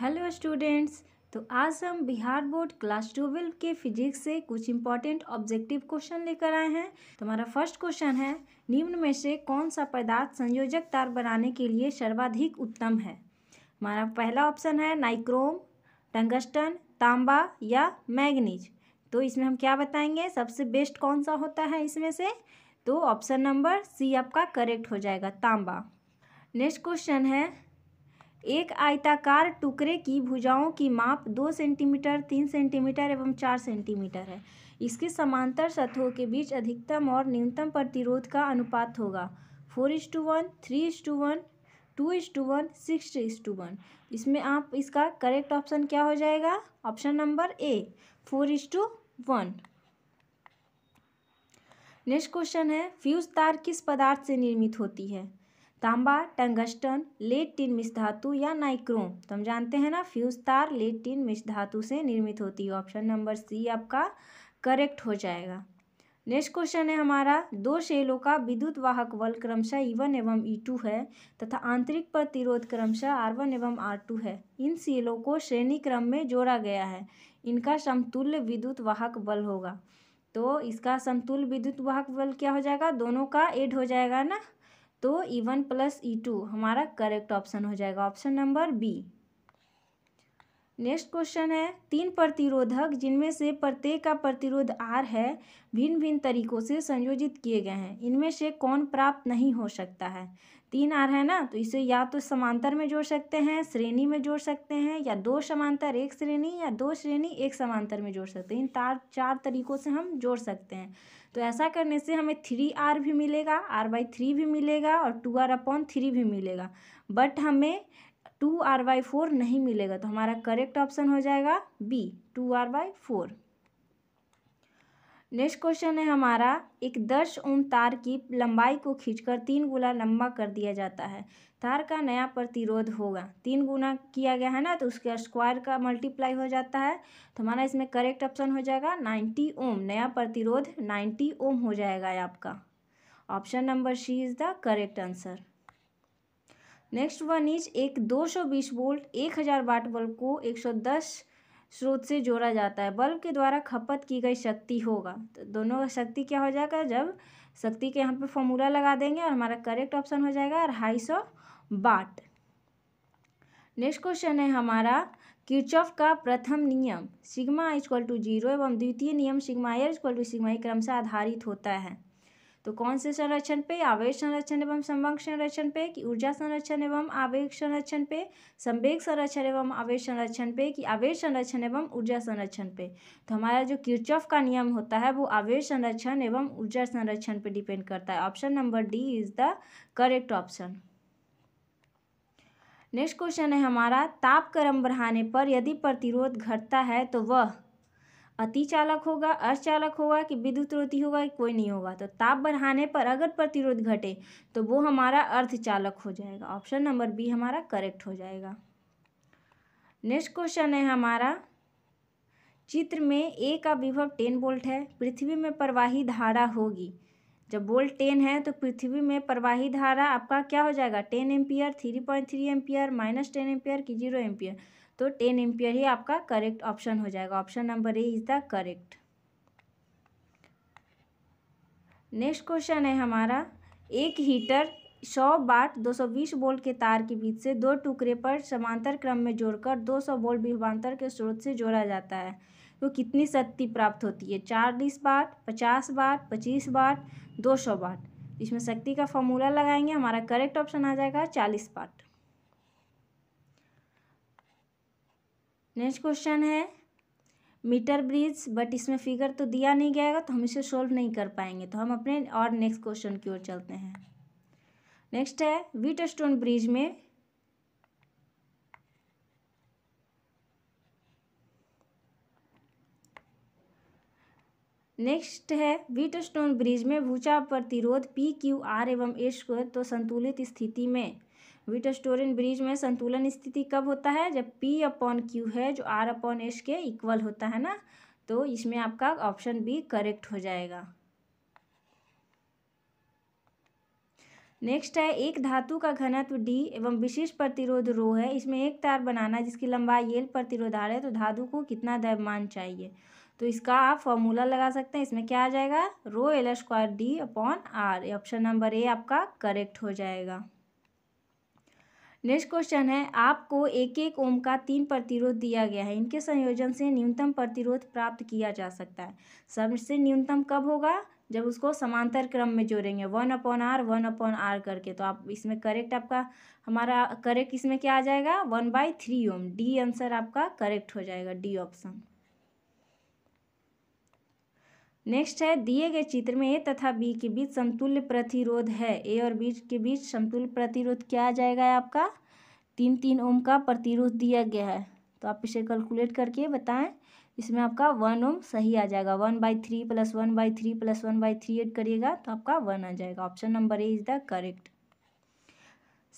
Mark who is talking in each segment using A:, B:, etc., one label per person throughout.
A: Hello students तो आज हम बिहार बोर्ड क्लास ट्वेल्व के फिजिक्स से कुछ इंपॉर्टेंट ऑब्जेक्टिव क्वेश्चन लेकर आए हैं तो हमारा फर्स्ट क्वेश्चन है निम्न में से कौन सा पदार्थ संयोजक तार बनाने के लिए सर्वाधिक उत्तम है हमारा पहला ऑप्शन है नाइक्रोम टंगस्टन तांबा या मैगनीज तो इसमें हम क्या बताएंगे सबसे बेस्ट कौन सा होता है इसमें से तो ऑप्शन नंबर सी आपका करेक्ट हो जाएगा तांबा नेक्स्ट क्वेश्चन है एक आयताकार टुकड़े की भुजाओं की माप दो सेंटीमीटर तीन सेंटीमीटर एवं चार सेंटीमीटर है इसके समांतर सतहों के बीच अधिकतम और न्यूनतम प्रतिरोध का अनुपात होगा four is to one three is to one two is to one six is to one इसमें आप इसका करेक्ट ऑप्शन क्या हो जाएगा option number A four is to one next question है फ्यूज तार किस पदार्थ से निर्मित होती है तांबा टंगस्टन लेड टिन मिश धातु या नाइक्रोम तो हम जानते हैं ना फ्यूज तार लेड टिन मिश धातु से निर्मित होती है ऑप्शन नंबर सी आपका करेक्ट हो जाएगा नेक्स्ट क्वेश्चन है हमारा दो शेलों का विद्युत वाहक बल क्रमशः ई e वन एवं ई e टू है तथा आंतरिक प्रतिरोध क्रमशः आर वन एवं आर टू है इन शेलों को श्रेणी क्रम में जोड़ा गया है इनका समतुल्य विद्युत वाहक बल होगा तो इसका समतुल्य विद्युत वाहक बल क्या हो जाएगा दोनों का एड हो जाएगा ना तो E one plus E two हमारा करेक्ट ऑप्शन हो जाएगा option number B next question है तीन प्रतिरोधक जिनमें से प्रत्येक का प्रतिरोध आर है भिन्न भिन्न तरीकों से संयोजित किए गए हैं इनमें से कौन प्राप्त नहीं हो सकता है तीन आर है ना तो इसे या तो समांतर में जोड़ सकते हैं श्रेणी में जोड़ सकते हैं या दो समांतर एक श्रेणी या दो श्रेणी एक समांतर में जोड़ सकते हैं इन तार चार तरीकों से हम जोड़ सकते हैं तो ऐसा करने से हमें थ्री आर भी मिलेगा आर बाई थ्री भी मिलेगा और टू आर अपॉन थ्री भी मिलेगा बट हमें टू आर बाई फोर नहीं मिलेगा तो हमारा करेक्ट ऑप्शन हो जाएगा B two R by four next question है हमारा एक दस ओम तार की लंबाई को खींचकर तीन गुना लंबा कर दिया जाता है तार का नया प्रतिरोध होगा तीन गुना किया गया है ना तो उसके स्क्वायर का मल्टीप्लाई हो जाता है तो हमारा इसमें करेक्ट ऑप्शन हो जाएगा नाइन्टी ओम नया प्रतिरोध नाइन्टी ओम हो जाएगा आपका option number C is the correct answer next one is एक 220 वोल्ट 1000 वाट बल्ब को 110 स्रोत से जोड़ा जाता है बल्ब के द्वारा खपत की गई शक्ति होगा तो दोनों का शक्ति क्या हो जाएगा जब शक्ति के यहाँ पे फॉर्मूला लगा देंगे और हमारा करेक्ट ऑप्शन हो जाएगा अढ़ाई सौ बाट नेक्स्ट क्वेश्चन है हमारा किचॉफ का प्रथम नियम सिग्मा इजक्वल टू जीरो एवं द्वितीय नियम सिग्मा एर इक्वल टू सिग्मा से आधारित होता है तो कौन से संरक्षण पे आवेश संरक्षण एवं संबंध संरक्षण पे कि ऊर्जा संरक्षण एवं आवेश संरक्षण पे संवेग संरक्षण एवं आवेश संरक्षण पे कि आवेश संरक्षण एवं ऊर्जा संरक्षण पे तो हमारा जो किरचॉफ का नियम होता है वो आवेश संरक्षण एवं ऊर्जा संरक्षण पे डिपेंड करता है option number D is the correct option next question है हमारा ताप बढ़ाने पर यदि प्रतिरोध घटता है तो वह अति चालक होगा अर्चालक होगा कि विद्युत रोधी होगा कि कोई नहीं होगा तो ताप बढ़ाने पर अगर प्रतिरोध घटे तो वो हमारा चालक हो जाएगा ऑप्शन नंबर बी हमारा करेक्ट हो जाएगा नेक्स्ट क्वेश्चन है हमारा चित्र में ए का विभव टेन वोल्ट है पृथ्वी में प्रवाही धारा होगी जब वोल्ट टेन है तो पृथ्वी में प्रवाही धारा आपका क्या हो जाएगा ten ampere three point three ampere minus ten ampere की जीरो एम्पियर तो टेन एम्पियर ही आपका करेक्ट ऑप्शन हो जाएगा option number A is the correct next question है हमारा एक हीटर सौ बाट दो सौ बीस बोल्ट के तार के बीच से दो टुकड़े पर समांतर क्रम में जोड़कर दो सौ बोल्ट विभांतर के स्रोत से जोड़ा जाता है वो तो कितनी शक्ति प्राप्त होती है चालीस वाट पचास वाट पच्चीस वाट दो सौ वाट इसमें शक्ति का फॉर्मूला लगाएंगे हमारा करेक्ट ऑप्शन आ जाएगा चालीस वाट नेक्स्ट क्वेश्चन है मीटर ब्रिज बट इसमें फिगर तो दिया नहीं गया है तो हम इसे सोल्व नहीं कर पाएंगे तो हम अपने और नेक्स्ट क्वेश्चन की ओर चलते हैं नेक्स्ट है वीट स्टोन ब्रिज में नेक्स्ट है स्टोन ब्रिज में भूचा प्रतिरोध पी क्यू आर एवं एस स्क्वायर तो संतुलित स्थिति में व्हीटस्टोरन ब्रिज में संतुलन स्थिति कब होता है जब पी अपॉन क्यू है जो आर अपॉन एस के इक्वल होता है ना तो इसमें आपका ऑप्शन बी करेक्ट हो जाएगा नेक्स्ट है एक धातु का घनत्व डी एवं विशेष प्रतिरोध रो है इसमें एक तार बनाना जिसकी लंबाई एल प्रतिरोध आर है तो धातु को कितना द्रव्यमान चाहिए तो इसका आप फॉर्मूला लगा सकते हैं इसमें क्या आ जाएगा rho L square D upon R option number A आपका करेक्ट हो जाएगा नेक्स्ट क्वेश्चन है आपको एक एक ओम का तीन प्रतिरोध दिया गया है इनके संयोजन से न्यूनतम प्रतिरोध प्राप्त किया जा सकता है सबसे न्यूनतम कब होगा जब उसको समांतर क्रम में जोड़ेंगे one upon R one upon R करके तो आप इसमें करेक्ट आपका हमारा करेक्ट इसमें क्या आ जाएगा one by three ohm D answer आपका करेक्ट हो जाएगा डी ऑप्शन नेक्स्ट है दिए गए चित्र में ए तथा बी के बीच समतुल्य प्रतिरोध है ए और बी के बीच समतुल्य प्रतिरोध क्या आ जाएगा आपका तीन तीन ओम का प्रतिरोध दिया गया है तो आप इसे कैलकुलेट करके बताएं इसमें आपका वन ओम सही आ जाएगा one by three plus one by three plus one by three add करिएगा तो आपका वन आ जाएगा option number A is the correct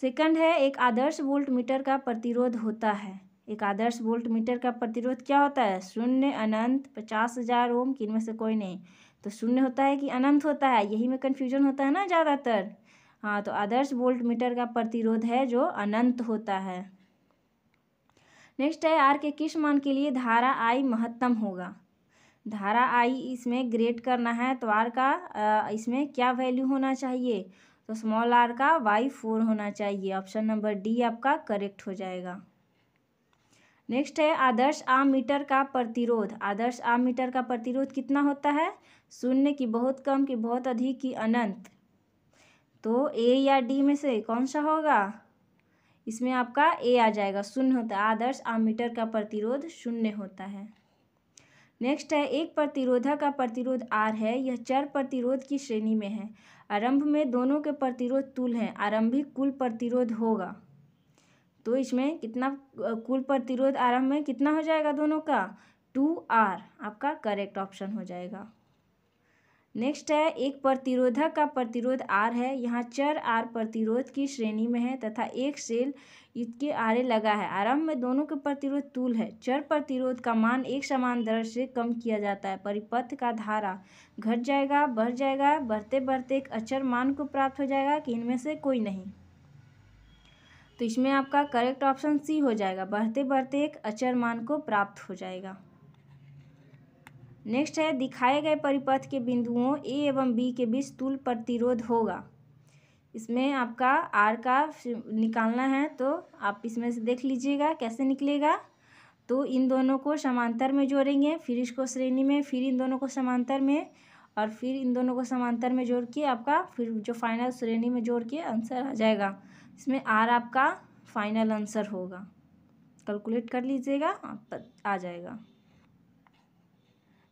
A: second है एक आदर्श वोल्ट मीटर का प्रतिरोध होता है एक आदर्श वोल्ट मीटर का प्रतिरोध क्या होता है शून्य अनंत पचास हजार ओम किन में से कोई नहीं तो शून्य होता है कि अनंत होता है यही में कन्फ्यूजन होता है ना ज़्यादातर हाँ तो आदर्श वोल्ट मीटर का प्रतिरोध है जो अनंत होता है नेक्स्ट है आर के किस मान के लिए धारा आई महत्तम होगा धारा आई इसमें ग्रेट करना है तो आर का इसमें क्या वैल्यू होना चाहिए तो स्मॉल आर का वाई फोर होना चाहिए ऑप्शन नंबर डी आपका करेक्ट हो जाएगा नेक्स्ट है आदर्श आम मीटर का प्रतिरोध आदर्श आम मीटर का प्रतिरोध कितना होता है शून्य की बहुत कम की बहुत अधिक की अनंत तो ए या डी में से कौन सा होगा इसमें आपका ए आ जाएगा शून्य होता है आदर्श आम मीटर का प्रतिरोध शून्य होता है नेक्स्ट है एक प्रतिरोधक का प्रतिरोध आर है यह चर प्रतिरोध की श्रेणी में है आरंभ में दोनों के प्रतिरोध तुल हैं आरंभिक कुल प्रतिरोध होगा तो इसमें कितना कुल प्रतिरोध आरंभ में कितना हो जाएगा दोनों का टू आर आपका करेक्ट ऑप्शन हो जाएगा नेक्स्ट है एक प्रतिरोधक का प्रतिरोध आर है यहाँ चर आर प्रतिरोध की श्रेणी में है तथा एक सेल इसके आरे लगा है आरंभ में दोनों के प्रतिरोध तुल है चर प्रतिरोध का मान एक समान दर से कम किया जाता है परिपथ का धारा घट जाएगा बढ़ जाएगा बढ़ते बढ़ते एक अचर मान को प्राप्त हो जाएगा कि इनमें से कोई नहीं तो इसमें आपका करेक्ट ऑप्शन सी हो जाएगा बढ़ते बढ़ते एक अचर मान को प्राप्त हो जाएगा नेक्स्ट है दिखाए गए परिपथ के बिंदुओं ए एवं बी के बीच तुल प्रतिरोध होगा इसमें आपका आर का निकालना है तो आप इसमें से देख लीजिएगा कैसे निकलेगा तो इन दोनों को समांतर में जोड़ेंगे फिर इसको श्रेणी में फिर इन दोनों को समांतर में और फिर इन दोनों को समांतर में जोड़ के आपका फिर जो फाइनल श्रेणी में जोड़ के आंसर आ जाएगा इसमें आर आपका फाइनल आंसर होगा कैलकुलेट कर लीजिएगा आ जाएगा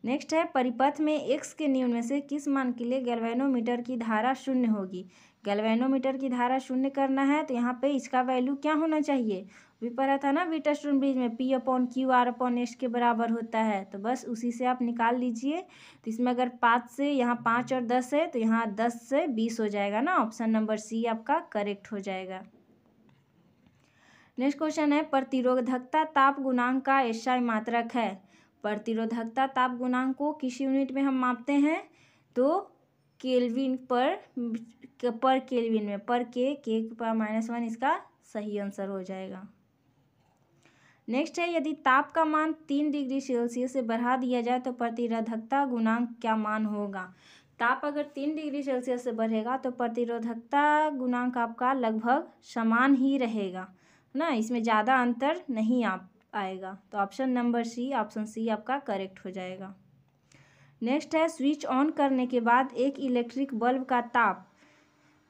A: नेक्स्ट है परिपथ में एक्स के न्यून में से किस मान के लिए गैल्वेनोमीटर की धारा शून्य होगी गैल्वेनोमीटर की धारा शून्य करना है तो यहाँ पे इसका वैल्यू क्या होना चाहिए भी पढ़ा था ना विटस्टोन ब्रिज में P upon Q R upon S के बराबर होता है तो बस उसी से आप निकाल लीजिए तो इसमें अगर पाँच से यहाँ पाँच और दस है तो यहाँ दस से बीस हो जाएगा ना ऑप्शन नंबर सी आपका करेक्ट हो जाएगा नेक्स्ट क्वेश्चन है प्रतिरोधकता ताप गुणांक का एसआई मात्रक है प्रतिरोधकता ताप गुणांक को किस यूनिट में हम मापते हैं तो केल्विन पर पर केल्विन में पर के के माइनस वन इसका सही आंसर हो जाएगा नेक्स्ट है यदि ताप का मान तीन डिग्री सेल्सियस से बढ़ा दिया जाए तो प्रतिरोधकता गुणांक क्या मान होगा ताप अगर तीन डिग्री सेल्सियस से बढ़ेगा तो प्रतिरोधकता गुणांक आपका लगभग समान ही रहेगा ना इसमें ज़्यादा अंतर नहीं आप आएगा तो option number C option C आपका करेक्ट हो जाएगा नेक्स्ट है स्विच ऑन करने के बाद एक इलेक्ट्रिक बल्ब का ताप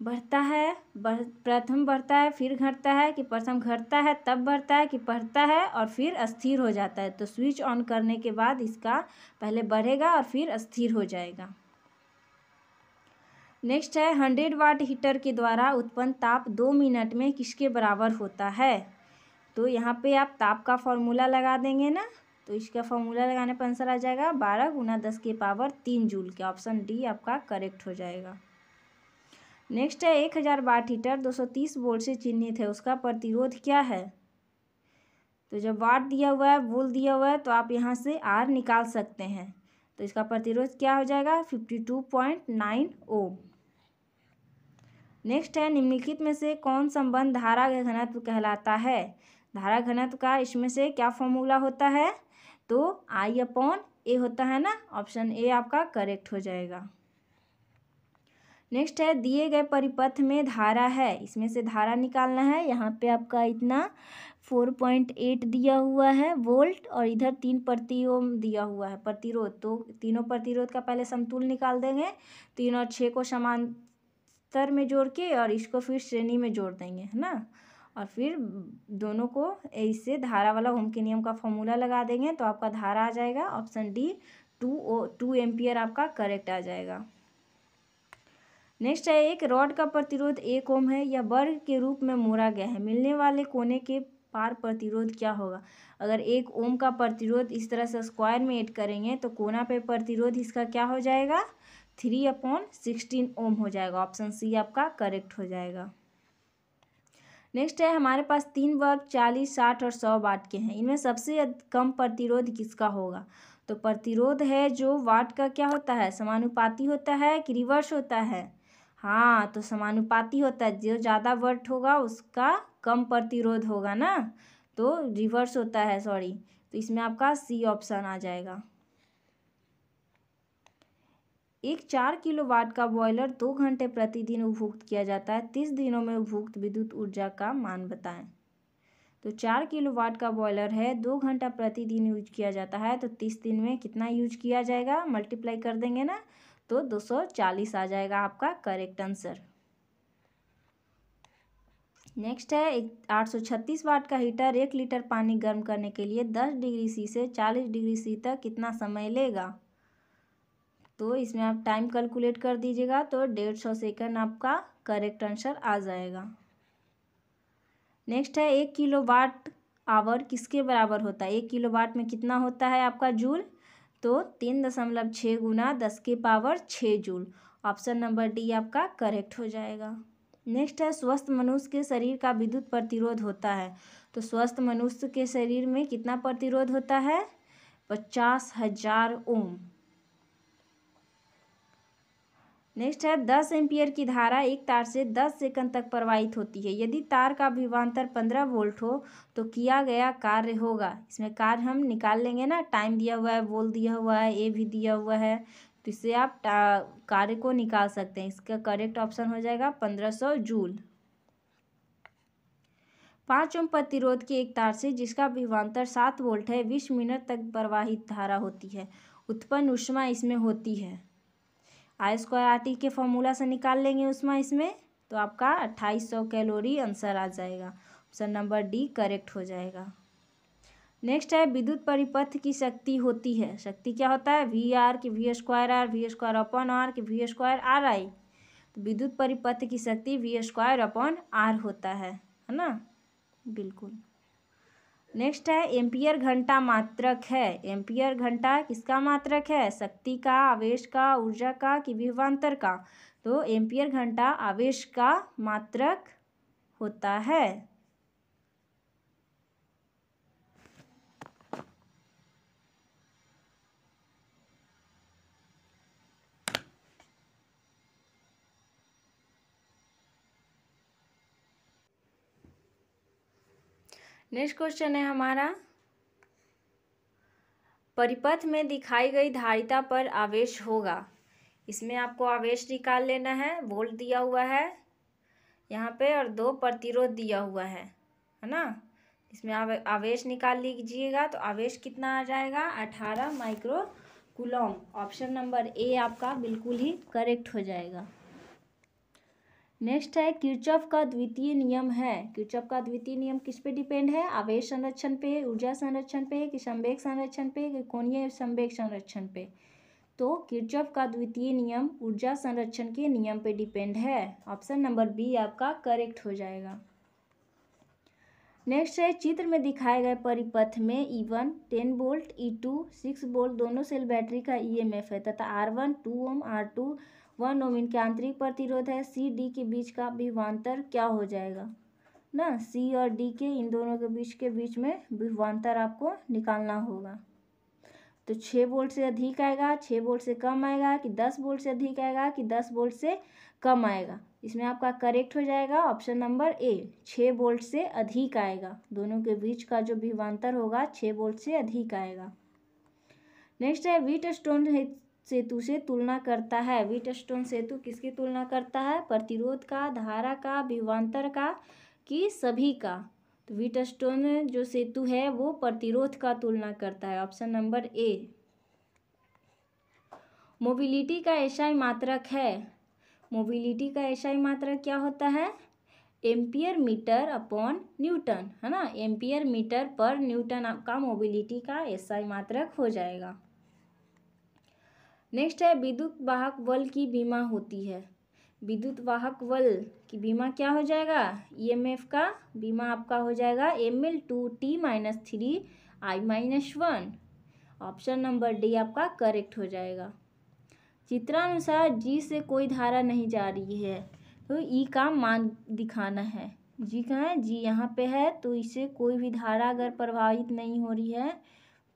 A: बढ़ता है बढ़ प्रथम बढ़ता है फिर घटता है कि प्रथम घटता है तब बढ़ता है कि बढ़ता है और फिर अस्थिर हो जाता है तो स्विच ऑन करने के बाद इसका पहले बढ़ेगा और फिर अस्थिर हो जाएगा नेक्स्ट है हंड्रेड वाट हीटर के द्वारा उत्पन्न ताप दो मिनट में किसके बराबर होता है तो यहाँ पे आप ताप का फॉर्मूला लगा देंगे ना तो इसका फॉर्मूला लगाने पर आंसर आ जाएगा बारह गुना दस के पावर तीन जूल के ऑप्शन डी आपका करेक्ट हो जाएगा नेक्स्ट है एक हज़ार वाट हीटर दो सौ तीस वोल्ट से चिन्हित है उसका प्रतिरोध क्या है तो जब वाट दिया हुआ है वोल्ट दिया हुआ है तो आप यहाँ से आर निकाल सकते हैं तो इसका प्रतिरोध क्या हो जाएगा fifty two point nine O next है निम्नलिखित में से कौन संबंध धारा घनत्व कहलाता है धारा घनत्व का इसमें से क्या फॉर्मूला होता है तो आई अपॉन ए होता है ना ऑप्शन ए आपका करेक्ट हो जाएगा नेक्स्ट है दिए गए परिपथ में धारा है इसमें से धारा निकालना है यहाँ पे आपका इतना फोर पॉइंट एट दिया हुआ है वोल्ट और इधर तीन प्रतिओम दिया हुआ है प्रतिरोध तो तीनों प्रतिरोध का पहले समतुल निकाल देंगे तीन और छः को समांतर में जोड़ के और इसको फिर श्रेणी में जोड़ देंगे है ना और फिर दोनों को इससे धारा वाला होम के नियम का फॉर्मूला लगा देंगे तो आपका धारा आ जाएगा option D two O two ampere आपका करेक्ट आ जाएगा नेक्स्ट है एक रॉड का प्रतिरोध एक ओम है या वर्ग के रूप में मोड़ा गया है मिलने वाले कोने के पार प्रतिरोध क्या होगा अगर एक ओम का प्रतिरोध इस तरह से स्क्वायर में एड करेंगे तो कोना पे प्रतिरोध इसका क्या हो जाएगा थ्री अपॉन सिक्सटीन ओम हो जाएगा ऑप्शन सी आपका करेक्ट हो जाएगा नेक्स्ट है हमारे पास तीन वर्ग चालीस साठ और सौ वाट के हैं इनमें सबसे कम प्रतिरोध किसका होगा तो प्रतिरोध है जो वाट का क्या होता है समानुपाती होता है कि रिवर्स होता है हाँ तो समानुपाती होता है जो ज़्यादा वर्ट होगा उसका कम प्रतिरोध होगा ना तो रिवर्स होता है सॉरी तो इसमें आपका सी ऑप्शन आ जाएगा एक चार किलोवाट का बॉयलर दो घंटे प्रतिदिन उपभुक्त किया जाता है तीस दिनों में उपभुक्त विद्युत ऊर्जा का मान बताएं तो चार किलोवाट का बॉयलर है दो घंटा प्रतिदिन यूज किया जाता है तो तीस दिन में कितना यूज किया जाएगा मल्टीप्लाई कर देंगे ना तो 240 आ जाएगा आपका करेक्ट आंसर नेक्स्ट है एक छत्तीस वाट का हीटर एक लीटर पानी गर्म करने के लिए 10 डिग्री सी से 40 डिग्री सी तक कितना समय लेगा तो इसमें आप टाइम कैलकुलेट कर दीजिएगा तो डेढ़ सौ सेकेंड आपका करेक्ट आंसर आ जाएगा नेक्स्ट है एक किलो वाट आवर किसके बराबर होता है एक किलो वाट में कितना होता है आपका जूल तो तीन दशमलव छः गुना दस के पावर छः जूल ऑप्शन नंबर डी आपका करेक्ट हो जाएगा नेक्स्ट है स्वस्थ मनुष्य के शरीर का विद्युत प्रतिरोध होता है तो स्वस्थ मनुष्य के शरीर में कितना प्रतिरोध होता है पचास हजार ओम नेक्स्ट है दस एम्पियर की धारा एक तार से दस सेकंड तक प्रवाहित होती है यदि तार का विभांतर पंद्रह वोल्ट हो तो किया गया कार्य होगा इसमें कार्य हम निकाल लेंगे ना टाइम दिया हुआ है वोल दिया हुआ है ए भी दिया हुआ है तो इससे आप कार्य को निकाल सकते हैं इसका करेक्ट ऑप्शन हो जाएगा पंद्रह सौ जूल पाँच ओम प्रतिरोध के एक तार से जिसका विभांतर सात वोल्ट है बीस मिनट तक प्रवाहित धारा होती है उत्पन्न उष्मा इसमें होती है आई स्क्वायर आर टी के फॉर्मूला से निकाल लेंगे उसमें इसमें तो आपका अट्ठाईस सौ कैलोरी आंसर आ जाएगा ऑप्शन नंबर डी करेक्ट हो जाएगा नेक्स्ट है विद्युत परिपथ की शक्ति होती है शक्ति क्या होता है वी आर की V square R V square upon R की वी स्क्वायर आर आई तो विद्युत परिपथ की शक्ति वी स्क्वायर अपॉन आर होता है है ना बिल्कुल नेक्स्ट है एम्पियर घंटा मात्रक है एम्पियर घंटा किसका मात्रक है शक्ति का आवेश का ऊर्जा का कि विभवान्तर का तो एम्पियर घंटा आवेश का मात्रक होता है नेक्स्ट क्वेश्चन है हमारा परिपथ में दिखाई गई धारिता पर आवेश होगा इसमें आपको आवेश निकाल लेना है वोल्ट दिया हुआ है यहाँ पे और दो प्रतिरोध दिया हुआ है है ना इसमें आवेश निकाल लीजिएगा तो आवेश कितना आ जाएगा अठारह micro coulomb option number A आपका बिल्कुल ही करेक्ट हो जाएगा नेक्स्ट है किरचॉफ का द्वितीय नियम है किरचॉफ का द्वितीय नियम किस पे डिपेंड है आवेश संरक्षण पे ऊर्जा संरक्षण पे कि संवेग संरक्षण पे कि कोणीय संवेग संरक्षण पे तो किरचॉफ का द्वितीय नियम ऊर्जा संरक्षण के नियम पे डिपेंड है ऑप्शन नंबर बी आपका करेक्ट हो जाएगा नेक्स्ट है चित्र में दिखाए गए परिपथ में E one ten volt E two six volt दोनों सेल बैटरी का ई एम एफ है तथा R one two ohm R two one डोमेन के आंतरिक प्रतिरोध है सी डी के बीच का विवान्तर क्या हो जाएगा ना सी और डी के इन दोनों के बीच के बीच में विवान्तर आपको निकालना होगा तो छः बोल्ट से अधिक आएगा छः बोल्ट से कम आएगा कि दस बोल्ट से अधिक आएगा कि दस बोल्ट से कम आएगा इसमें आपका करेक्ट हो जाएगा ऑप्शन नंबर ए छः बोल्ट से अधिक आएगा दोनों के बीच का जो विवान्तर होगा छः बोल्ट से अधिक आएगा नेक्स्ट है वीट स्टोन सेतु से तुलना करता है व्हीटस्टोन सेतु किसकी तुलना करता है प्रतिरोध का धारा का विवांतर का कि सभी का तो व्हीटस्टोन जो सेतु है वो प्रतिरोध का तुलना करता है ऑप्शन नंबर ए मोबिलिटी का ही मात्रक है मोबिलिटी का एसआई मात्रक क्या होता है एम्पियर मीटर अपॉन न्यूटन है ना एम्पियर मीटर पर न्यूटन आपका मोबिलिटी का ऐसा मात्रक हो जाएगा नेक्स्ट है विद्युत वाहक बल की बीमा होती है विद्युत वाहक बल की बीमा क्या हो जाएगा ईएमएफ e का बीमा आपका हो जाएगा M L two T minus three I minus one option number D आपका करेक्ट हो जाएगा चित्रानुसार जी से कोई धारा नहीं जा रही है तो ई e का मान दिखाना है जी कहाँ है जी यहाँ पे है तो इसे कोई भी धारा अगर प्रभावित नहीं हो रही है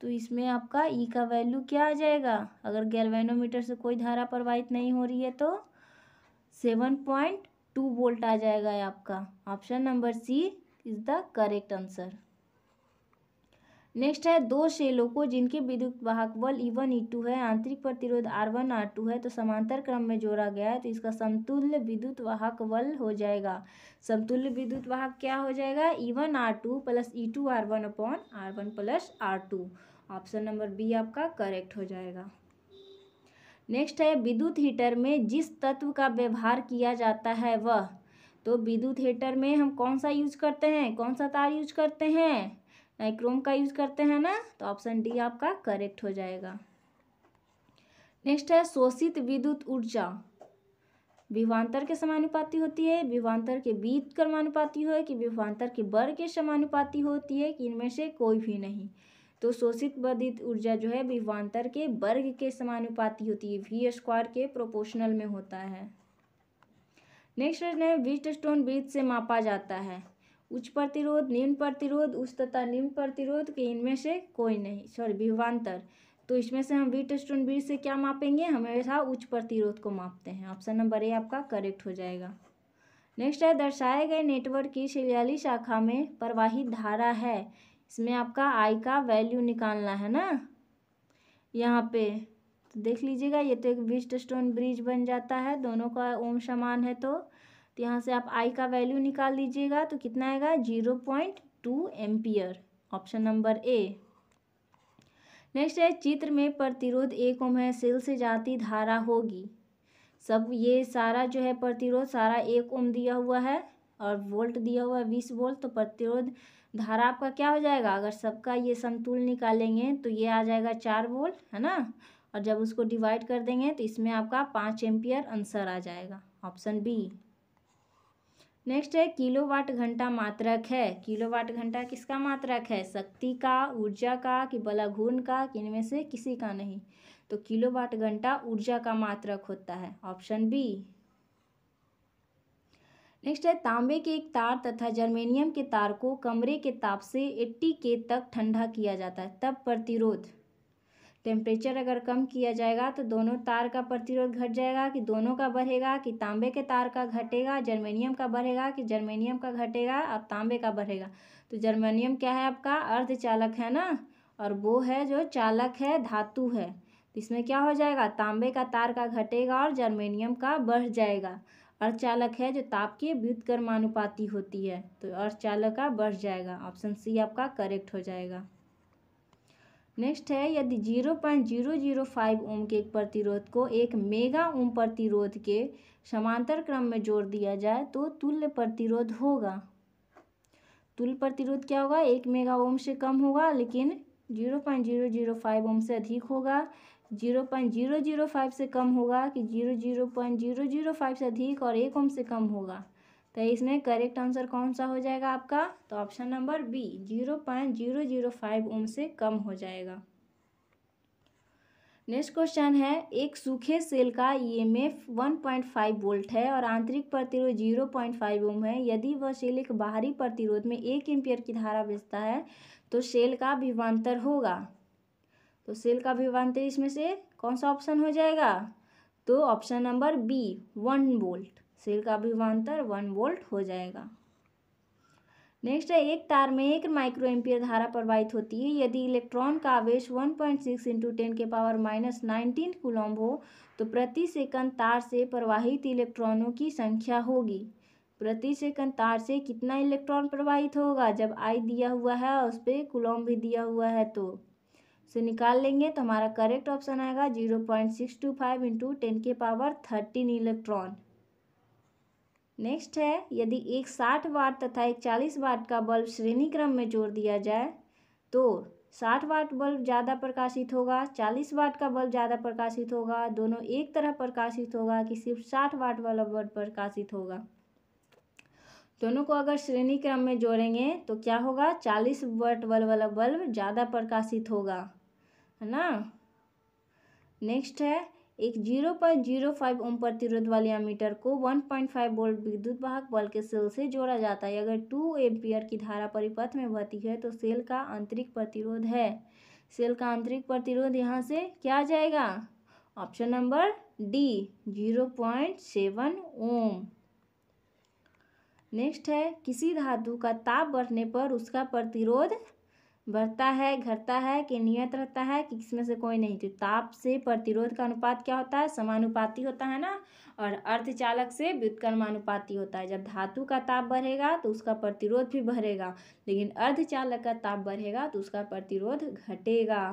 A: तो इसमें आपका ई e का वैल्यू क्या आ जाएगा अगर गैल्वेनोमीटर से कोई धारा प्रवाहित नहीं हो रही है तो सेवन पॉइंट टू वोल्ट आ जाएगा आपका option number C is the correct answer next है दो शेलों को जिनके विद्युत वाहक बल ई वन ई टू है आंतरिक प्रतिरोध आर वन आर टू है तो समांतर क्रम में जोड़ा गया है तो इसका समतुल्य विद्युत वाहक बल हो जाएगा समतुल्य विद्युत वाहक क्या हो जाएगा E one R two plus E two R one upon R one plus R two option number B आपका करेक्ट हो जाएगा नेक्स्ट है विद्युत हीटर में जिस तत्व का व्यवहार किया जाता है वह तो विद्युत हीटर में हम कौन सा यूज करते हैं कौन सा तार यूज करते हैं नाइक्रोम का यूज करते हैं ना तो ऑप्शन डी आपका करेक्ट हो जाएगा नेक्स्ट है शोषित विद्युत ऊर्जा विवांतर के समानुपाती होती है विवांतर के बीत कर्मानुपाती हो कि विभांतर के वर्ग के समानुपाती होती है कि इनमें से कोई भी नहीं तो शोषित विद्युत ऊर्जा जो है विभांतर के वर्ग के समानुपाती होती है वी स्क्वायर के प्रोपोर्शनल में होता है नेक्स्ट है ब्रिज स्टोन ब्रिज से मापा जाता है उच्च प्रतिरोध निम्न प्रतिरोध उच्च तथा निम्न प्रतिरोध के इनमें से कोई नहीं सॉरी विभवान्तर तो इसमें से हम वीट स्टोन बीट से क्या मापेंगे हमेशा उच्च प्रतिरोध को मापते हैं ऑप्शन नंबर ए आपका करेक्ट हो जाएगा नेक्स्ट है दर्शाए गए नेटवर्क की शिलियाली शाखा में प्रवाहित धारा है इसमें आपका आई का वैल्यू निकालना है ना यहाँ पे तो देख लीजिएगा ये तो एक वीस्ट स्टोन ब्रिज बन जाता है दोनों का ओम समान है तो तो यहाँ से आप आई का वैल्यू निकाल लीजिएगा तो कितना आएगा zero point two ampere option number A next है चित्र में प्रतिरोध एक ओम है सेल से जाती धारा होगी सब ये सारा जो है प्रतिरोध सारा एक ओम दिया हुआ है और वोल्ट दिया हुआ है बीस वोल्ट तो प्रतिरोध धारा आपका क्या हो जाएगा अगर सबका ये समतुल निकालेंगे तो ये आ जाएगा चार वोल्ट है ना और जब उसको डिवाइड कर देंगे तो इसमें आपका पाँच एम्पियर आंसर आ जाएगा ऑप्शन बी नेक्स्ट है किलोवाट घंटा मात्रक है किलोवाट घंटा किसका मात्रक है शक्ति का ऊर्जा का कि बलाघूर्ण का कि इनमें से किसी का नहीं तो किलोवाट घंटा ऊर्जा का मात्रक होता है ऑप्शन बी नेक्स्ट है तांबे के एक तार तथा जर्मेनियम के तार को कमरे के ताप से 80 के तक ठंडा किया जाता है तब प्रतिरोध टेम्परेचर अगर कम किया जाएगा तो दोनों तार का प्रतिरोध घट जाएगा कि दोनों का बढ़ेगा कि तांबे के तार का घटेगा जर्मेनियम का बढ़ेगा कि जर्मेनियम का घटेगा और तांबे का बढ़ेगा तो जर्मेनियम क्या है आपका अर्धचालक है ना और वो है जो चालक है धातु है तो इसमें क्या हो जाएगा तांबे का तार का घटेगा और जर्मेनियम का बढ़ जाएगा अर्धचालक है जो ताप की व्युत कर्मानुपाती होती है तो अर्धचालक का बढ़ जाएगा ऑप्शन सी आपका करेक्ट हो जाएगा नेक्स्ट है यदि zero point zero zero five ohm के एक प्रतिरोध को एक मेगा ओम प्रतिरोध के समांतर क्रम में जोड़ दिया जाए तो तुल्य प्रतिरोध होगा तुल प्रतिरोध क्या होगा एक मेगा ओम से कम होगा लेकिन zero point zero zero five ohm से अधिक होगा zero point zero zero five से कम होगा कि zero zero point zero zero five से अधिक और एक ओम से कम होगा तो इसमें करेक्ट आंसर कौन सा हो जाएगा आपका तो option number B zero point zero zero five ohm से कम हो जाएगा नेक्स्ट क्वेश्चन है एक सूखे सेल का ईएमएफ 1.5 वोल्ट है और आंतरिक प्रतिरोध 0.5 ओम है यदि वह सेल एक बाहरी प्रतिरोध में एक एम्पियर की धारा बेचता है तो सेल का विवांतर होगा तो सेल का विवांतर इसमें से कौन सा ऑप्शन हो जाएगा तो option number B one volt cell का विभवांतर वन वोल्ट हो जाएगा नेक्स्ट है एक तार में एक माइक्रो एम्पियर धारा प्रवाहित होती है यदि इलेक्ट्रॉन का आवेश 1.6 पॉइंट सिक्स इंटू टेन के पावर माइनस नाइनटीन कुलम्ब हो तो प्रति सेकंड तार से प्रवाहित इलेक्ट्रॉनों की संख्या होगी प्रति सेकंड तार से कितना इलेक्ट्रॉन प्रवाहित होगा जब आई दिया हुआ है और उस पर कुलम्ब भी दिया हुआ है तो से निकाल लेंगे तो हमारा करेक्ट ऑप्शन आएगा zero point six two five into ten के पावर थर्टीन इलेक्ट्रॉन नेक्स्ट है यदि एक साठ वाट तथा एक चालीस वाट का बल्ब श्रेणी क्रम में जोड़ दिया जाए तो साठ वाट बल्ब ज़्यादा प्रकाशित होगा चालीस वाट का बल्ब ज़्यादा प्रकाशित होगा दोनों एक तरह प्रकाशित होगा कि सिर्फ साठ वाट वाला बल्ब प्रकाशित होगा दोनों को अगर श्रेणी क्रम में जोड़ेंगे तो क्या होगा चालीस वाट बल्ब वाला बल्ब ज़्यादा प्रकाशित होगा है ना नेक्स्ट है एक zero point zero five ohm प्रतिरोध वाले अमीटर को वन पॉइंट फाइव वोल्ट विद्युत वाहक बल के सेल से जोड़ा जाता है अगर टू एम्पियर की धारा परिपथ में बहती है तो सेल का आंतरिक प्रतिरोध है सेल का आंतरिक प्रतिरोध यहाँ से क्या आ जाएगा option number D zero point seven ohm next है किसी धातु का ताप बढ़ने पर उसका प्रतिरोध बढ़ता है घटता है कि नियत रहता है कि इसमें से कोई नहीं तो ताप से प्रतिरोध का अनुपात क्या होता है समानुपाती होता है ना और अर्थचालक से व्युत्कर्मानुपाती होता है जब धातु का ताप बढ़ेगा तो उसका प्रतिरोध भी बढ़ेगा लेकिन अर्धचालक का ताप बढ़ेगा तो उसका प्रतिरोध घटेगा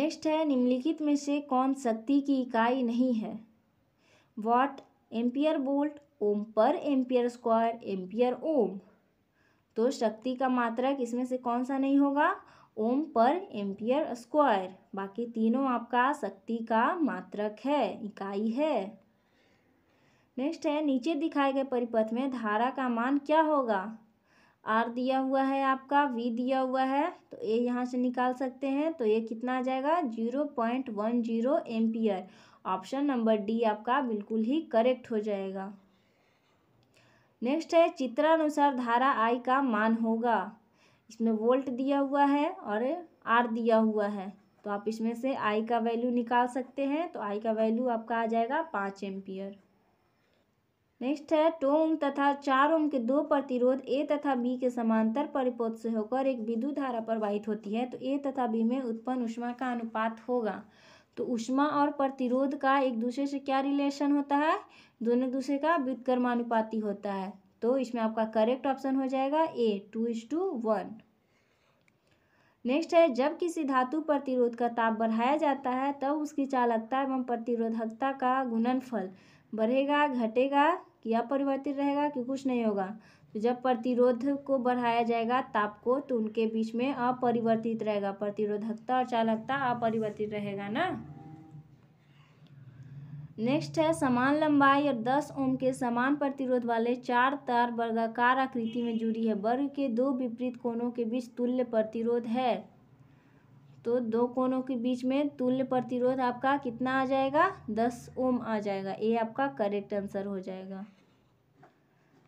A: नेक्स्ट है निम्नलिखित में से कौन शक्ति की इकाई नहीं है वॉट एम्पियर बोल्ट ओम पर एम्पियर स्क्वायर एम्पियर ओम तो शक्ति का मात्रक इसमें से कौन सा नहीं होगा ओम पर एम्पियर स्क्वायर बाकी तीनों आपका शक्ति का मात्रक है इकाई है नेक्स्ट है नीचे दिखाए गए परिपथ में धारा का मान क्या होगा आर दिया हुआ है आपका वी दिया हुआ है तो ये यहाँ से निकाल सकते हैं तो ये कितना आ जाएगा zero point one zero ampere option number D आपका बिल्कुल ही करेक्ट हो जाएगा नेक्स्ट है चित्रानुसार धारा आई का मान होगा इसमें वोल्ट दिया हुआ है और आर दिया हुआ है तो आप इसमें से आई का वैल्यू निकाल सकते हैं तो आई का वैल्यू आपका आ जाएगा पाँच एम्पियर नेक्स्ट है टो ओम तथा चार ओम के दो प्रतिरोध ए तथा बी के समांतर परिपोध से होकर एक विद्युत धारा प्रवाहित होती है तो ए तथा बी में उत्पन्न उष्मा का अनुपात होगा तो ऊष्मा और प्रतिरोध का एक दूसरे से क्या रिलेशन होता है दोनों दूसरे का व्युत्कर्मानुपाती होता है तो इसमें आपका करेक्ट ऑप्शन हो जाएगा A two is to one next है जब किसी धातु प्रतिरोध का ताप बढ़ाया जाता है तब तो उसकी चालकता एवं प्रतिरोधकता का गुणनफल बढ़ेगा घटेगा कि अपरिवर्तित रहेगा कि कुछ नहीं होगा जब प्रतिरोध को बढ़ाया जाएगा ताप को तो उनके बीच में अपरिवर्तित रहेगा प्रतिरोधकता और चालकता अपरिवर्तित रहेगा ना नेक्स्ट है समान लंबाई और 10 ओम के समान प्रतिरोध वाले चार तार वर्गाकार आकृति में जुड़ी है वर्ग के दो विपरीत कोणों के बीच तुल्य प्रतिरोध है तो दो कोणों के बीच में तुल्य प्रतिरोध आपका कितना आ जाएगा दस ओम आ जाएगा ये आपका करेक्ट आंसर हो जाएगा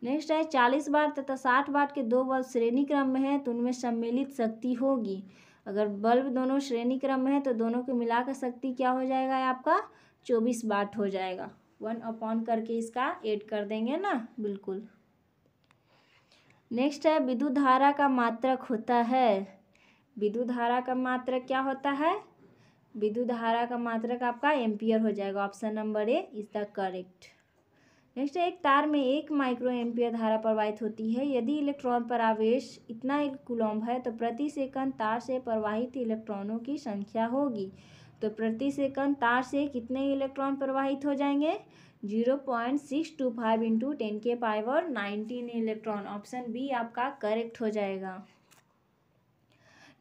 A: नेक्स्ट है चालीस वाट तथा साठ वाट के दो बल्ब श्रेणी क्रम में है तो उनमें सम्मिलित शक्ति होगी अगर बल्ब दोनों श्रेणी क्रम में है तो दोनों को मिलाकर शक्ति क्या हो जाएगा आपका चौबीस वाट हो जाएगा वन अपॉन करके इसका एड कर देंगे ना बिल्कुल नेक्स्ट है विद्युत धारा का मात्रक होता है विद्युत धारा का मात्रक क्या होता है विद्युत धारा का मात्रक आपका एम्पियर हो जाएगा option number A is the correct next है एक तार में एक माइक्रो एम्पियर धारा प्रवाहित होती है यदि इलेक्ट्रॉन पर आवेश इतना कुलम्ब है तो प्रति सेकंड तार से प्रवाहित इलेक्ट्रॉनों की संख्या होगी तो प्रति सेकंड तार से कितने इलेक्ट्रॉन प्रवाहित हो जाएंगे zero point six two five into ten के power nineteen electron option B आपका करेक्ट हो जाएगा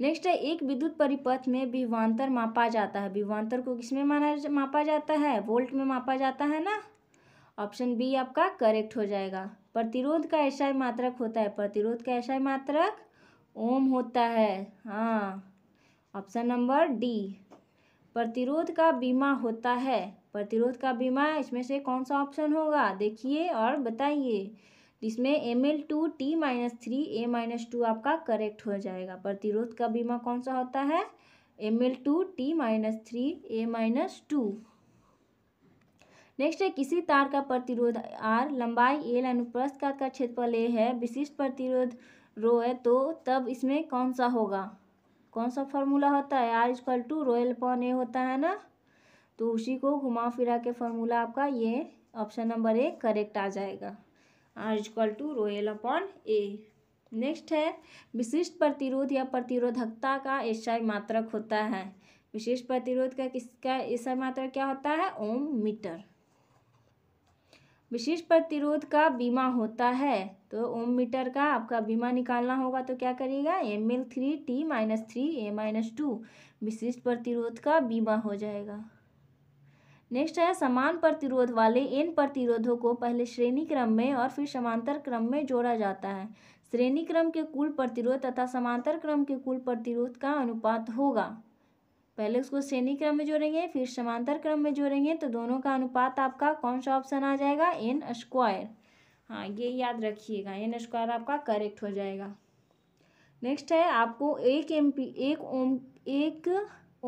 A: नेक्स्ट है एक विद्युत परिपथ में विवांतर मापा जाता है विवांतर को किस में माना मापा जाता है वोल्ट में मापा जाता है ना ऑप्शन बी आपका करेक्ट हो जाएगा प्रतिरोध का ऐसा मात्रक होता है प्रतिरोध का ऐसा मात्रक ओम होता है हाँ ऑप्शन नंबर डी प्रतिरोध का बीमा होता है प्रतिरोध का बीमा इसमें से कौन सा ऑप्शन होगा देखिए और बताइए जिसमें M L two T minus three A minus two आपका करेक्ट हो जाएगा प्रतिरोध का बीमा कौन सा होता है M L two T minus three A minus two next है किसी तार का प्रतिरोध आर लंबाई एल अनुप्रस्थ का क्षेत्रफल ए है विशिष्ट प्रतिरोध रो है तो तब इसमें कौन सा होगा कौन सा फॉर्मूला होता है R equal to rho L upon A होता है ना तो उसी को घुमा फिरा के फॉर्मूला आपका ये ऑप्शन नंबर ए करेक्ट आ जाएगा R equal to rho L upon A next है विशिष्ट प्रतिरोध या प्रतिरोधकता का एसआई मात्रक होता है विशिष्ट प्रतिरोध का किसका एसआई मात्रक क्या होता है ओम मीटर विशेष प्रतिरोध का बीमा होता है तो ओम मीटर का आपका बीमा निकालना होगा तो क्या करिएगा M L three T minus three A minus two विशिष्ट प्रतिरोध का बीमा हो जाएगा नेक्स्ट है समान प्रतिरोध वाले इन प्रतिरोधों को पहले श्रेणी क्रम में और फिर समांतर क्रम में जोड़ा जाता है श्रेणी क्रम के कुल प्रतिरोध तथा समांतर क्रम के कुल प्रतिरोध का अनुपात होगा पहले उसको श्रेणी क्रम में जोड़ेंगे फिर समांतर क्रम में जोड़ेंगे तो दोनों का अनुपात आपका कौन सा ऑप्शन आ जाएगा एन स्क्वायर हाँ ये याद रखिएगा एन स्क्वायर आपका करेक्ट हो जाएगा नेक्स्ट है आपको एक एम एक ओम एक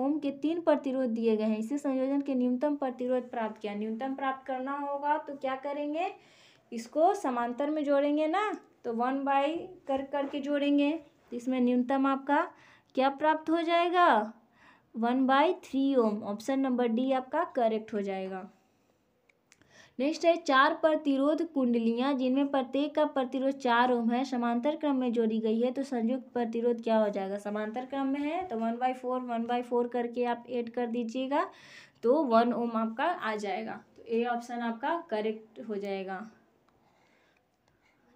A: ओम के तीन प्रतिरोध दिए गए हैं इसी संयोजन के न्यूनतम प्रतिरोध प्राप्त किया न्यूनतम प्राप्त करना होगा तो क्या करेंगे इसको समांतर में जोड़ेंगे ना तो वन बाई कर करके जोड़ेंगे तो इसमें न्यूनतम आपका क्या प्राप्त हो जाएगा one by three ohm option number D आपका करेक्ट हो जाएगा नेक्स्ट है चार प्रतिरोध कुंडलियां जिनमें प्रत्येक का प्रतिरोध चार ओम है समांतर क्रम में जोड़ी गई है तो संयुक्त प्रतिरोध क्या हो जाएगा समांतर क्रम में है तो one by four one by four करके आप ऐड कर दीजिएगा तो वन ओम आपका आ जाएगा तो ए ऑप्शन आपका करेक्ट हो जाएगा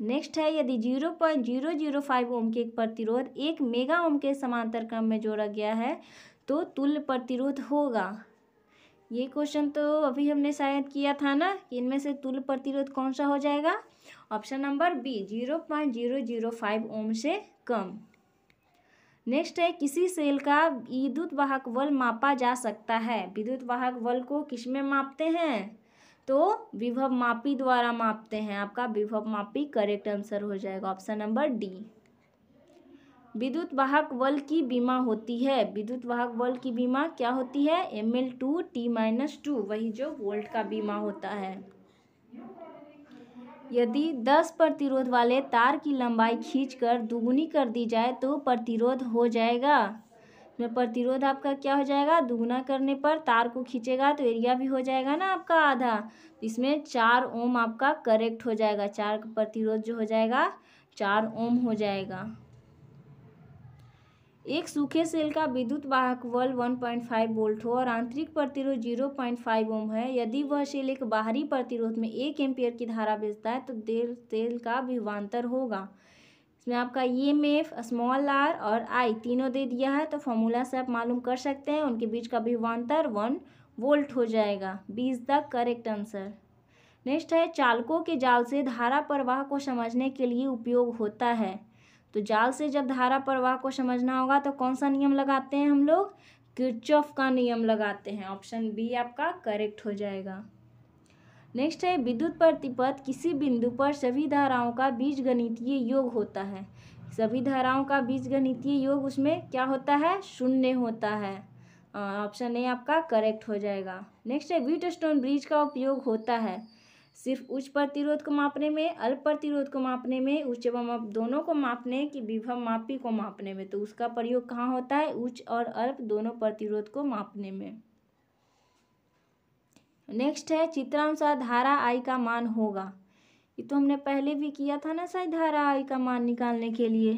A: नेक्स्ट है यदि zero point zero zero five ohm के एक प्रतिरोध एक मेगा ओम के समांतर क्रम में जोड़ा गया है तो तुल्य प्रतिरोध होगा ये क्वेश्चन तो अभी हमने शायद किया था ना कि इनमें से तुल्य प्रतिरोध कौन सा हो जाएगा option number B zero point zero zero five ohm से कम नेक्स्ट है किसी सेल का विद्युत वाहक बल मापा जा सकता है विद्युत वाहक बल को किस में मापते हैं तो विभव मापी द्वारा मापते हैं आपका विभव मापी करेक्ट आंसर हो जाएगा ऑप्शन नंबर डी विद्युत वाहक बल की बीमा होती है विद्युत वाहक बल की बीमा क्या होती है M L two T minus two वही जो वोल्ट का बीमा होता है यदि दस प्रतिरोध वाले तार की लंबाई खींचकर दुगुनी कर दी जाए तो प्रतिरोध हो जाएगा इसमें प्रतिरोध आपका क्या हो जाएगा दुगुना करने पर तार को खींचेगा तो एरिया भी हो जाएगा ना आपका आधा इसमें चार ओम आपका करेक्ट हो जाएगा चार प्रतिरोध जो हो जाएगा चार ओम हो जाएगा एक सूखे सेल का विद्युत वाहक बल 1.5 वोल्ट हो और आंतरिक प्रतिरोध 0.5 ओम है यदि वह सेल एक बाहरी प्रतिरोध में एक एम्पियर की धारा भेजता है तो देर सेल का विवान्तर होगा इसमें आपका E M F small R और आई तीनों दे दिया है तो फॉर्मूला से आप मालूम कर सकते हैं उनके बीच का विवान्तर वन वोल्ट हो जाएगा B is the correct answer next है चालकों के जाल से धारा प्रवाह को समझने के लिए उपयोग होता है तो जाल से जब धारा प्रवाह को समझना होगा तो कौन सा नियम लगाते हैं हम लोग ऑफ का नियम लगाते हैं ऑप्शन बी आपका करेक्ट हो जाएगा नेक्स्ट है विद्युत प्रतिपथ किसी बिंदु पर सभी धाराओं का बीज गणितीय योग होता है सभी धाराओं का बीज गणितीय योग उसमें क्या होता है शून्य होता है ऑप्शन ए आपका करेक्ट हो जाएगा नेक्स्ट है व्हीट स्टोन ब्रिज का उपयोग होता है सिर्फ उच्च प्रतिरोध को मापने में अल्प प्रतिरोध को मापने में उच्च एवं दोनों को मापने की विभव मापी को मापने में तो उसका प्रयोग कहाँ होता है उच्च और अल्प दोनों प्रतिरोध को मापने में नेक्स्ट है चित्रानुसार धारा आई का मान होगा ये तो हमने पहले भी किया था ना शायद धारा आई का मान निकालने के लिए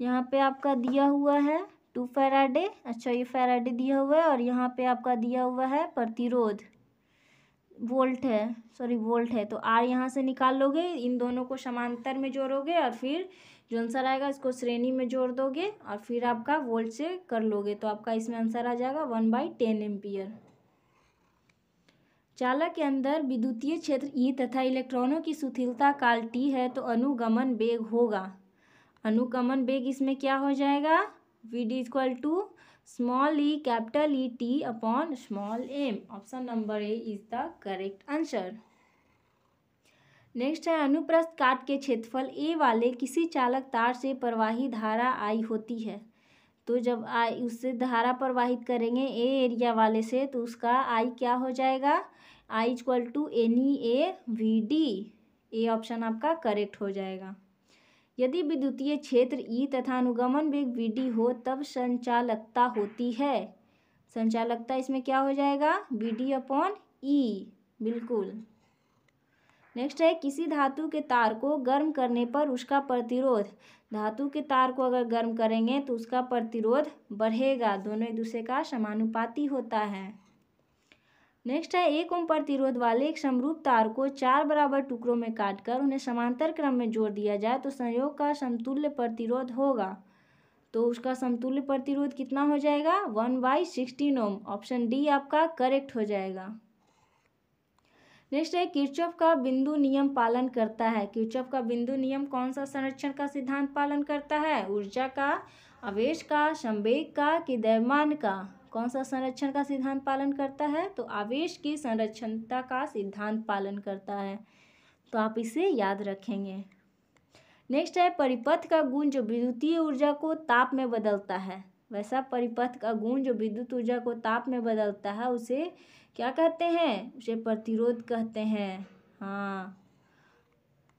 A: यहाँ पे आपका दिया हुआ है टू फेराडे अच्छा ये फेराडे दिया हुआ है और यहाँ पे आपका दिया हुआ है प्रतिरोध वोल्ट है सॉरी वोल्ट है तो आर यहाँ से निकाल लोगे इन दोनों को समांतर में जोड़ोगे और फिर जो आंसर आएगा इसको श्रेणी में जोड़ दोगे और फिर आपका वोल्ट से कर लोगे तो आपका इसमें आंसर आ जाएगा वन बाई टेन एम्पियर चालक के अंदर विद्युतीय क्षेत्र ई e तथा इलेक्ट्रॉनों की सुथिलता काल टी है तो अनुगमन वेग होगा अनुगमन वेग इसमें क्या हो जाएगा V D equal to small e capital E T upon small m. Option number A is the correct answer. Next है अनुप्रस्थ काट के क्षेत्रफल ए वाले किसी चालक तार से प्रवाही धारा आई होती है तो जब आई उससे धारा प्रवाहित करेंगे ए एरिया वाले से तो उसका आई क्या हो जाएगा I equal to N E A V D A option आपका करेक्ट हो जाएगा यदि विद्युतीय क्षेत्र ई e तथा अनुगमन वेग वी डी हो तब संचालकता होती है संचालकता इसमें क्या हो जाएगा वी डी अपॉन ई बिल्कुल नेक्स्ट है किसी धातु के तार को गर्म करने पर उसका प्रतिरोध धातु के तार को अगर गर्म करेंगे तो उसका प्रतिरोध बढ़ेगा दोनों एक दूसरे का समानुपाती होता है नेक्स्ट है एक ओम प्रतिरोध वाले एक समरूप तार को चार बराबर टुकड़ों में काटकर उन्हें समांतर क्रम में जोड़ दिया जाए तो संयोग का समतुल्य प्रतिरोध होगा तो उसका समतुल्य प्रतिरोध कितना हो जाएगा one by sixteen ohm option D आपका करेक्ट हो जाएगा नेक्स्ट है किरचॉफ का बिंदु नियम पालन करता है किरचॉफ का बिंदु नियम कौन सा संरक्षण का सिद्धांत पालन करता है ऊर्जा का आवेश का संवेग का कि दैवमान का कौन सा संरक्षण का सिद्धांत पालन करता है तो आवेश की संरक्षणता का सिद्धांत पालन करता है तो आप इसे याद रखेंगे नेक्स्ट है परिपथ का गुण जो विद्युतीय ऊर्जा को ताप में बदलता है वैसा परिपथ का गुण जो विद्युत ऊर्जा को ताप में बदलता है उसे क्या कहते हैं उसे प्रतिरोध कहते हैं हाँ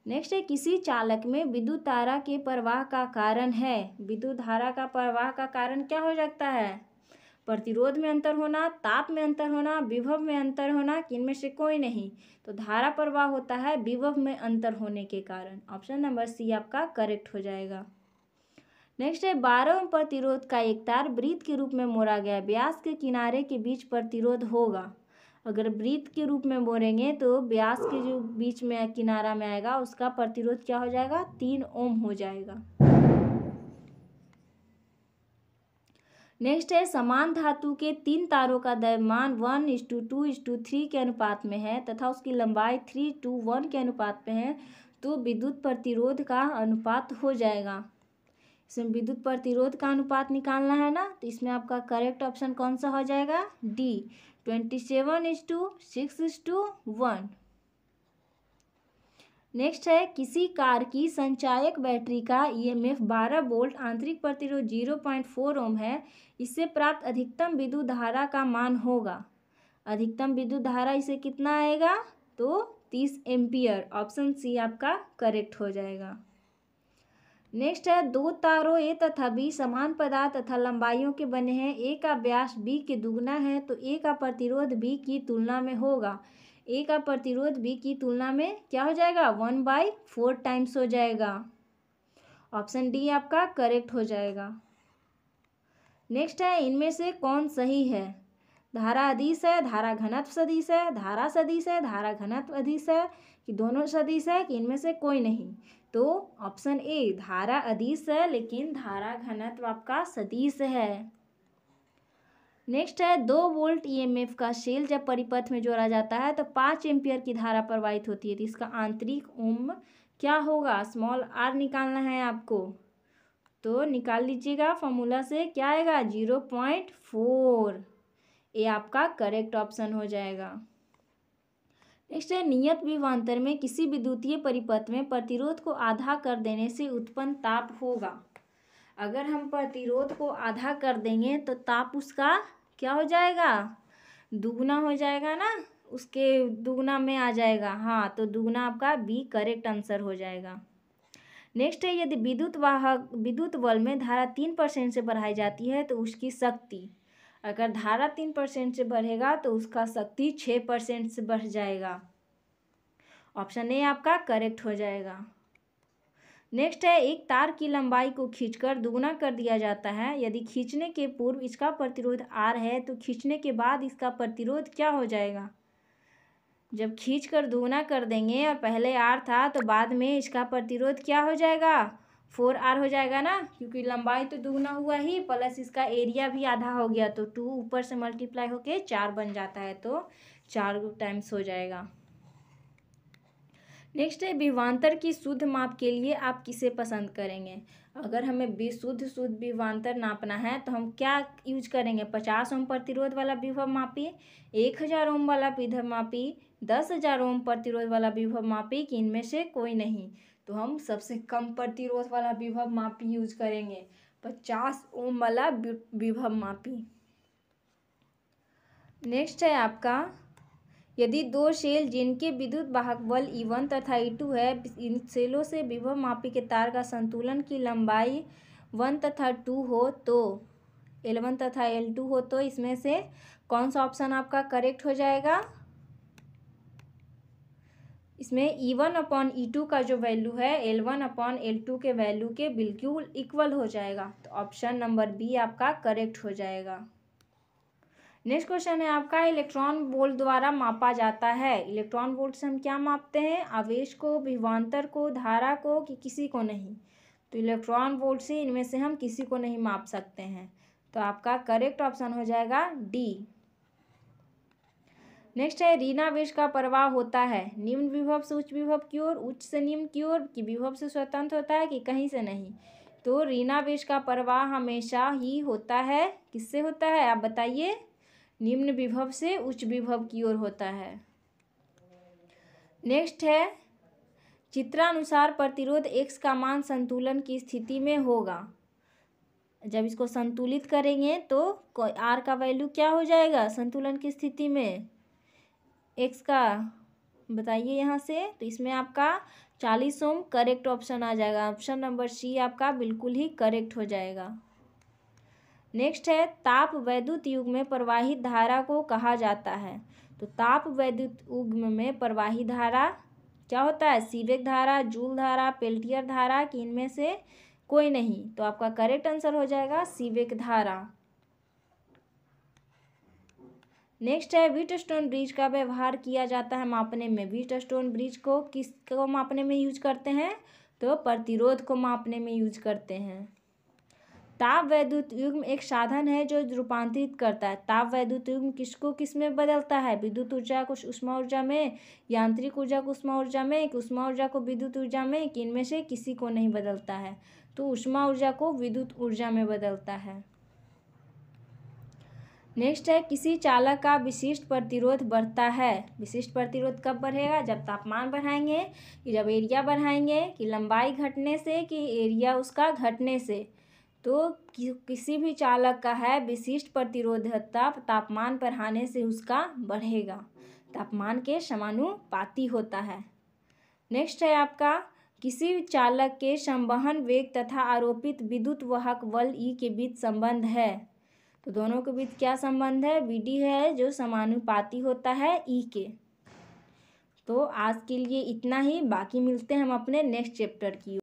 A: नेक्स्ट है किसी चालक में विद्युत धारा के प्रवाह का कारण है विद्युत धारा का प्रवाह का कारण क्या हो सकता है प्रतिरोध में अंतर होना ताप में अंतर होना विभव में अंतर होना इनमें से कोई नहीं तो धारा प्रवाह होता है विभव में अंतर होने के कारण ऑप्शन नंबर सी आपका करेक्ट हो जाएगा नेक्स्ट है बारह प्रतिरोध का एक तार वृत्त के रूप में मोड़ा गया ब्यास के किनारे के बीच प्रतिरोध होगा अगर वृत्त के रूप में मोड़ेंगे तो ब्यास के जो बीच में किनारा में आएगा उसका प्रतिरोध क्या हो जाएगा तीन ओम हो जाएगा नेक्स्ट है समान धातु के तीन तारों का दरमान one is to two to three के अनुपात में है तथा उसकी लंबाई थ्री टू वन के अनुपात में है तो विद्युत प्रतिरोध का अनुपात हो जाएगा इसमें विद्युत प्रतिरोध का अनुपात निकालना है ना तो इसमें आपका करेक्ट ऑप्शन कौन सा हो जाएगा D twenty seven is to six is to one next है किसी कार की संचायक बैटरी का ईएमएफ e 12 वोल्ट आंतरिक प्रतिरोध 0.4 ओम है इससे प्राप्त अधिकतम विद्युत धारा का मान होगा अधिकतम विद्युत धारा इसे कितना आएगा तो 30 एम्पियर ऑप्शन सी आपका करेक्ट हो जाएगा नेक्स्ट है दो तारों ए तथा बी समान पदार्थ तथा लंबाइयों के बने हैं ए का व्यास बी के दुगना है तो ए का प्रतिरोध बी की तुलना में होगा ए का प्रतिरोध बी की तुलना में क्या हो जाएगा वन बाई फोर टाइम्स हो जाएगा ऑप्शन डी आपका करेक्ट हो जाएगा नेक्स्ट है इनमें से कौन सही है धारा अधीश है धारा घनत्व सदीश है धारा सदीश है धारा घनत्व अधीश है कि दोनों सदीश है कि इनमें से कोई नहीं तो ऑप्शन ए धारा अधीश है लेकिन धारा घनत्व आपका सदीश है नेक्स्ट है दो वोल्ट ईएमएफ e का सेल जब परिपथ में जोड़ा जाता है तो पाँच एम्पियर की धारा प्रवाहित होती है तो इसका आंतरिक ओम क्या होगा स्मॉल आर निकालना है आपको तो निकाल लीजिएगा फॉर्मूला से क्या आएगा जीरो पॉइंट फोर ये आपका करेक्ट ऑप्शन हो जाएगा नेक्स्ट है नियत विवांतर में किसी विद्युतीय परिपथ में प्रतिरोध को आधा कर देने से उत्पन्न ताप होगा अगर हम प्रतिरोध को आधा कर देंगे तो ताप उसका क्या हो जाएगा दुगना हो जाएगा ना उसके दुगना में आ जाएगा हाँ तो दुगना आपका बी करेक्ट आंसर हो जाएगा नेक्स्ट है यदि विद्युत वाहक विद्युत बल में धारा तीन परसेंट से बढ़ाई जाती है तो उसकी शक्ति अगर धारा तीन परसेंट से बढ़ेगा तो उसका शक्ति छः परसेंट से बढ़ जाएगा ऑप्शन ए आपका करेक्ट हो जाएगा नेक्स्ट है एक तार की लंबाई को खींचकर दुगना कर दिया जाता है यदि खींचने के पूर्व इसका प्रतिरोध आर है तो खींचने के बाद इसका प्रतिरोध क्या हो जाएगा जब खींच कर दुगना कर देंगे और पहले आर था तो बाद में इसका प्रतिरोध क्या हो जाएगा फोर आर हो जाएगा ना क्योंकि लंबाई तो दुगना हुआ ही प्लस इसका एरिया भी आधा हो गया तो टू ऊपर से मल्टीप्लाई होके चार बन जाता है तो चार टाइम्स हो जाएगा नेक्स्ट है विवांतर की शुद्ध माप के लिए आप किसे पसंद करेंगे अगर हमें विशुद्ध शुद्ध शुद्ध विवांतर नापना है तो हम क्या यूज करेंगे पचास ओम प्रतिरोध वाला विभव मापी एक हज़ार ओम वाला विधव मापी दस हज़ार ओम प्रतिरोध वाला विभव मापी कि इनमें से कोई नहीं तो हम सबसे कम प्रतिरोध वाला विभव मापी यूज करेंगे पचास ओम वाला विभव मापी नेक्स्ट है आपका यदि दो शेल जिनके विद्युत वाहक बल वन e तथा टू e है इन शेलों से विभव मापी के तार का संतुलन की लंबाई वन तथा टू हो तो एल वन तथा एल टू हो तो इसमें से कौन सा ऑप्शन आपका करेक्ट हो जाएगा इसमें E one upon E two का जो वैल्यू है L one upon L two के वैल्यू के बिल्कुल इक्वल हो जाएगा तो ऑप्शन नंबर बी आपका करेक्ट हो जाएगा नेक्स्ट क्वेश्चन है आपका इलेक्ट्रॉन बोल्ट द्वारा मापा जाता है इलेक्ट्रॉन बोल्ट से हम क्या मापते हैं आवेश को विवान्तर को धारा को कि किसी को नहीं तो इलेक्ट्रॉन बोल्ट से इनमें से हम किसी को नहीं माप सकते हैं तो आपका करेक्ट ऑप्शन हो जाएगा डी नेक्स्ट है ऋणावेश का प्रवाह होता है निम्न विभव से उच्च विभव की ओर उच्च से निम्न की ओर कि विभव से स्वतंत्र होता है कि कहीं से नहीं तो ऋणावेश का प्रवाह हमेशा ही होता है किससे होता है आप बताइए निम्न विभव से उच्च विभव की ओर होता है नेक्स्ट है चित्रानुसार प्रतिरोध एक्स का मान संतुलन की स्थिति में होगा जब इसको संतुलित करेंगे तो आर का वैल्यू क्या हो जाएगा संतुलन की स्थिति में एक्स का बताइए यहाँ से तो इसमें आपका चालीस ओम करेक्ट ऑप्शन आ जाएगा ऑप्शन नंबर सी आपका बिल्कुल ही करेक्ट हो जाएगा नेक्स्ट है ताप वैद्युत युग में प्रवाहित धारा को कहा जाता है तो ताप वैद्युत युग में प्रवाही धारा क्या होता है सीवेक धारा जूल धारा पेल्टियर धारा कि इनमें से कोई नहीं तो आपका करेक्ट आंसर हो जाएगा सीवेक धारा नेक्स्ट है वीट स्टोन ब्रिज का व्यवहार किया जाता है मापने में वीट स्टोन ब्रिज को किस को मापने में यूज करते हैं तो प्रतिरोध को मापने में यूज करते हैं ताप वैद्युत युग्म एक साधन है जो रूपांतरित करता है ताप वैद्युत युग्म किसको किस में बदलता है विद्युत ऊर्जा को उष्मा ऊर्जा में यांत्रिक ऊर्जा को उष्मा ऊर्जा में कि उष्मा ऊर्जा को विद्युत ऊर्जा में कि इनमें से किसी को नहीं बदलता है तो उष्मा ऊर्जा को विद्युत ऊर्जा में बदलता है नेक्स्ट है किसी चालक का विशिष्ट प्रतिरोध बढ़ता है विशिष्ट प्रतिरोध कब बढ़ेगा जब तापमान बढ़ाएंगे कि जब एरिया बढ़ाएंगे कि लंबाई घटने से कि एरिया उसका घटने से तो कि, किसी भी चालक का है विशिष्ट प्रतिरोधकता तापमान पर आने से उसका बढ़ेगा तापमान के समानुपाती होता है नेक्स्ट है आपका किसी चालक के संवहन वेग तथा आरोपित विद्युत वाहक बल ई e के बीच संबंध है तो दोनों के बीच क्या संबंध है वी है जो समानुपाती होता है ई e के तो आज के लिए इतना ही बाकी मिलते हैं हम अपने नेक्स्ट चैप्टर की